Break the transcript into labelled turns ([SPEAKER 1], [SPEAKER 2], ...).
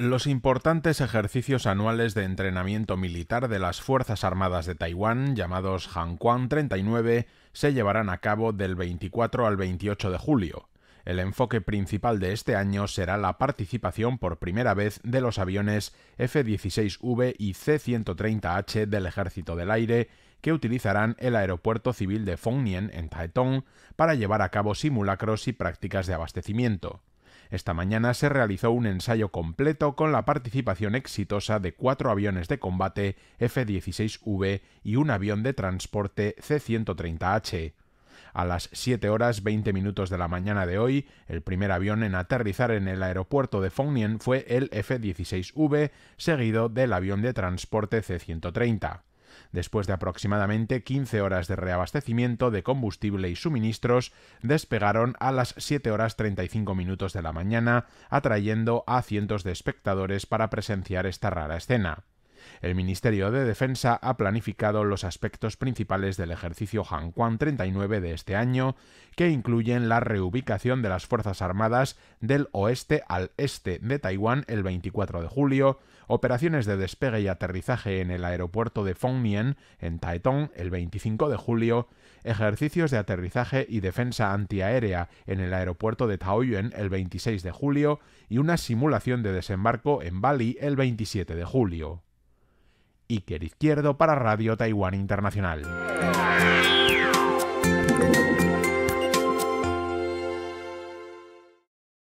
[SPEAKER 1] Los importantes ejercicios anuales de entrenamiento militar de las Fuerzas Armadas de Taiwán, llamados Hankuan 39, se llevarán a cabo del 24 al 28 de julio. El enfoque principal de este año será la participación por primera vez de los aviones F-16V y C-130H del Ejército del Aire, que utilizarán el aeropuerto civil de Fongnian en Taetong para llevar a cabo simulacros y prácticas de abastecimiento. Esta mañana se realizó un ensayo completo con la participación exitosa de cuatro aviones de combate F-16V y un avión de transporte C-130H. A las 7 horas 20 minutos de la mañana de hoy, el primer avión en aterrizar en el aeropuerto de Fongnien fue el F-16V, seguido del avión de transporte C-130. Después de aproximadamente 15 horas de reabastecimiento de combustible y suministros, despegaron a las 7 horas 35 minutos de la mañana, atrayendo a cientos de espectadores para presenciar esta rara escena. El Ministerio de Defensa ha planificado los aspectos principales del ejercicio y 39 de este año, que incluyen la reubicación de las Fuerzas Armadas del oeste al este de Taiwán el 24 de julio, operaciones de despegue y aterrizaje en el aeropuerto de Nien en Taitung el 25 de julio, ejercicios de aterrizaje y defensa antiaérea en el aeropuerto de Taoyuan el 26 de julio y una simulación de desembarco en Bali el 27 de julio. Iker Izquierdo para Radio Taiwán Internacional.